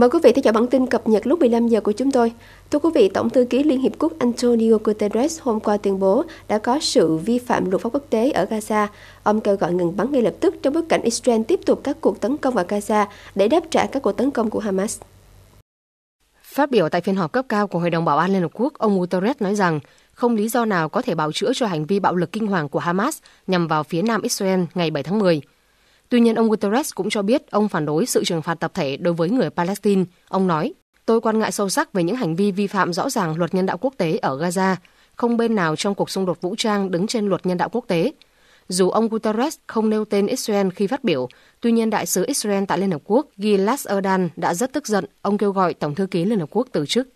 Mời quý vị theo dõi bản tin cập nhật lúc 15 giờ của chúng tôi. Thưa quý vị, Tổng thư ký Liên Hiệp Quốc Antonio Guterres hôm qua tuyên bố đã có sự vi phạm luật pháp quốc tế ở Gaza. Ông kêu gọi ngừng bắn ngay lập tức trong bối cảnh Israel tiếp tục các cuộc tấn công vào Gaza để đáp trả các cuộc tấn công của Hamas. Phát biểu tại phiên họp cấp cao của Hội đồng Bảo an Liên Hợp Quốc, ông Guterres nói rằng không lý do nào có thể bào chữa cho hành vi bạo lực kinh hoàng của Hamas nhằm vào phía nam Israel ngày 7 tháng 10. Tuy nhiên, ông Guterres cũng cho biết ông phản đối sự trừng phạt tập thể đối với người Palestine. Ông nói, tôi quan ngại sâu sắc về những hành vi vi phạm rõ ràng luật nhân đạo quốc tế ở Gaza. Không bên nào trong cuộc xung đột vũ trang đứng trên luật nhân đạo quốc tế. Dù ông Guterres không nêu tên Israel khi phát biểu, tuy nhiên đại sứ Israel tại Liên Hợp Quốc Gilad Erdan đã rất tức giận. Ông kêu gọi Tổng thư ký Liên Hợp Quốc từ chức.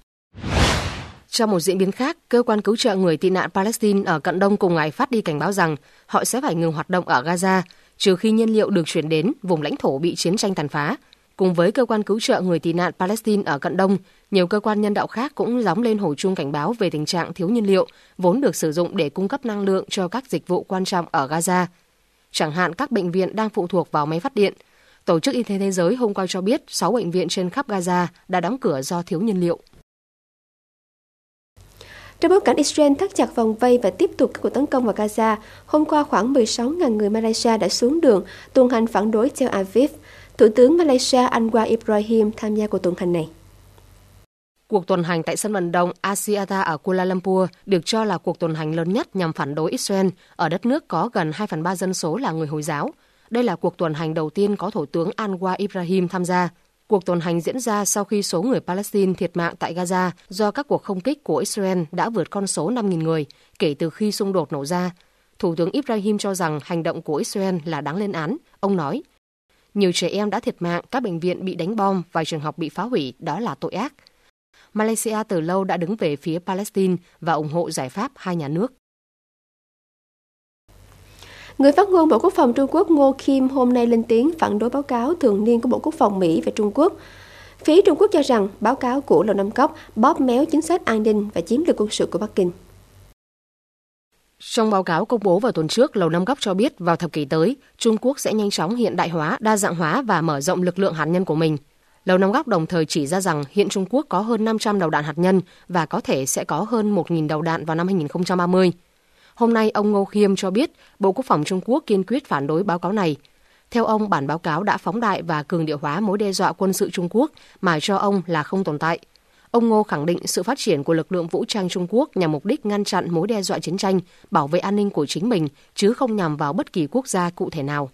Trong một diễn biến khác, cơ quan cứu trợ người tị nạn Palestine ở cận đông cùng ngày phát đi cảnh báo rằng họ sẽ phải ngừng hoạt động ở Gaza trừ khi nhiên liệu được chuyển đến vùng lãnh thổ bị chiến tranh tàn phá. Cùng với cơ quan cứu trợ người tị nạn Palestine ở Cận Đông, nhiều cơ quan nhân đạo khác cũng gióng lên hồi chuông cảnh báo về tình trạng thiếu nhiên liệu vốn được sử dụng để cung cấp năng lượng cho các dịch vụ quan trọng ở Gaza. Chẳng hạn các bệnh viện đang phụ thuộc vào máy phát điện. Tổ chức Y tế Thế giới hôm qua cho biết 6 bệnh viện trên khắp Gaza đã đóng cửa do thiếu nhiên liệu. Trong bối cảnh Israel thắt chặt vòng vây và tiếp tục các cuộc tấn công vào Gaza, hôm qua khoảng 16.000 người Malaysia đã xuống đường tuần hành phản đối Tel Aviv. Thủ tướng Malaysia Anwar Ibrahim tham gia cuộc tuần hành này. Cuộc tuần hành tại sân vận động Asiata ở Kuala Lumpur được cho là cuộc tuần hành lớn nhất nhằm phản đối Israel ở đất nước có gần 2 phần 3 dân số là người Hồi giáo. Đây là cuộc tuần hành đầu tiên có Thủ tướng Anwar Ibrahim tham gia. Cuộc tuần hành diễn ra sau khi số người Palestine thiệt mạng tại Gaza do các cuộc không kích của Israel đã vượt con số 5.000 người kể từ khi xung đột nổ ra. Thủ tướng Ibrahim cho rằng hành động của Israel là đáng lên án. Ông nói, nhiều trẻ em đã thiệt mạng, các bệnh viện bị đánh bom vài trường học bị phá hủy, đó là tội ác. Malaysia từ lâu đã đứng về phía Palestine và ủng hộ giải pháp hai nhà nước. Người phát ngôn Bộ Quốc phòng Trung Quốc Ngô Kim hôm nay lên tiếng phản đối báo cáo thường niên của Bộ Quốc phòng Mỹ về Trung Quốc. Phía Trung Quốc cho rằng báo cáo của Lầu Năm Cốc bóp méo chính sách an ninh và chiến lược quân sự của Bắc Kinh. Trong báo cáo công bố vào tuần trước, Lầu Năm Góc cho biết vào thập kỷ tới, Trung Quốc sẽ nhanh chóng hiện đại hóa, đa dạng hóa và mở rộng lực lượng hạt nhân của mình. Lầu Năm Góc đồng thời chỉ ra rằng hiện Trung Quốc có hơn 500 đầu đạn hạt nhân và có thể sẽ có hơn 1.000 đầu đạn vào năm 2030. Hôm nay, ông Ngô Khiêm cho biết Bộ Quốc phòng Trung Quốc kiên quyết phản đối báo cáo này. Theo ông, bản báo cáo đã phóng đại và cường điệu hóa mối đe dọa quân sự Trung Quốc mà cho ông là không tồn tại. Ông Ngô khẳng định sự phát triển của lực lượng vũ trang Trung Quốc nhằm mục đích ngăn chặn mối đe dọa chiến tranh, bảo vệ an ninh của chính mình, chứ không nhằm vào bất kỳ quốc gia cụ thể nào.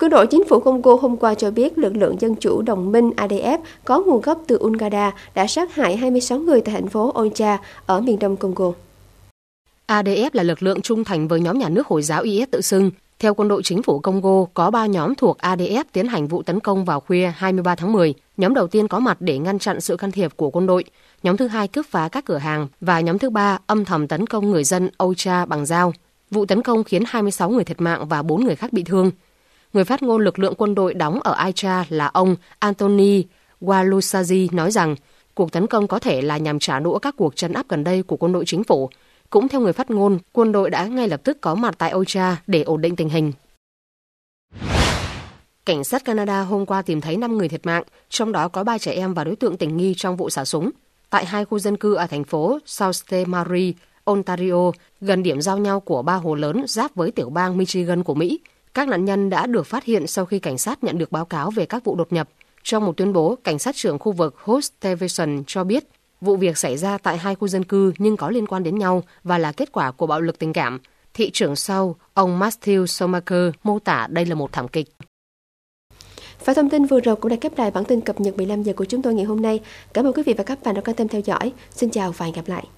Quân đội chính phủ Congo hôm qua cho biết lực lượng dân chủ đồng minh ADF có nguồn gốc từ Uganda đã sát hại 26 người tại thành phố Oncha ở miền đông Congo. ADF là lực lượng trung thành với nhóm nhà nước Hồi giáo IS tự xưng. Theo quân đội chính phủ Congo, có 3 nhóm thuộc ADF tiến hành vụ tấn công vào khuya 23 tháng 10. Nhóm đầu tiên có mặt để ngăn chặn sự can thiệp của quân đội, nhóm thứ hai cướp phá các cửa hàng và nhóm thứ ba âm thầm tấn công người dân Ocha bằng dao. Vụ tấn công khiến 26 người thiệt mạng và 4 người khác bị thương. Người phát ngôn lực lượng quân đội đóng ở Aitra là ông Antony Walusaji nói rằng cuộc tấn công có thể là nhằm trả đũa các cuộc chấn áp gần đây của quân đội chính phủ. Cũng theo người phát ngôn, quân đội đã ngay lập tức có mặt tại Ocha để ổn định tình hình. Cảnh sát Canada hôm qua tìm thấy 5 người thiệt mạng, trong đó có 3 trẻ em và đối tượng tình nghi trong vụ xả súng. Tại hai khu dân cư ở thành phố Sault Marie, Ontario, gần điểm giao nhau của ba hồ lớn giáp với tiểu bang Michigan của Mỹ – các nạn nhân đã được phát hiện sau khi cảnh sát nhận được báo cáo về các vụ đột nhập. Trong một tuyên bố, cảnh sát trưởng khu vực Host cho biết vụ việc xảy ra tại hai khu dân cư nhưng có liên quan đến nhau và là kết quả của bạo lực tình cảm. Thị trưởng sau, ông Matthew Somaker mô tả đây là một thảm kịch. Và thông tin vừa rồi cũng đã kết lại bản tin cập nhật 15 giờ của chúng tôi ngày hôm nay. Cảm ơn quý vị và các bạn đã quan tâm theo dõi. Xin chào và hẹn gặp lại.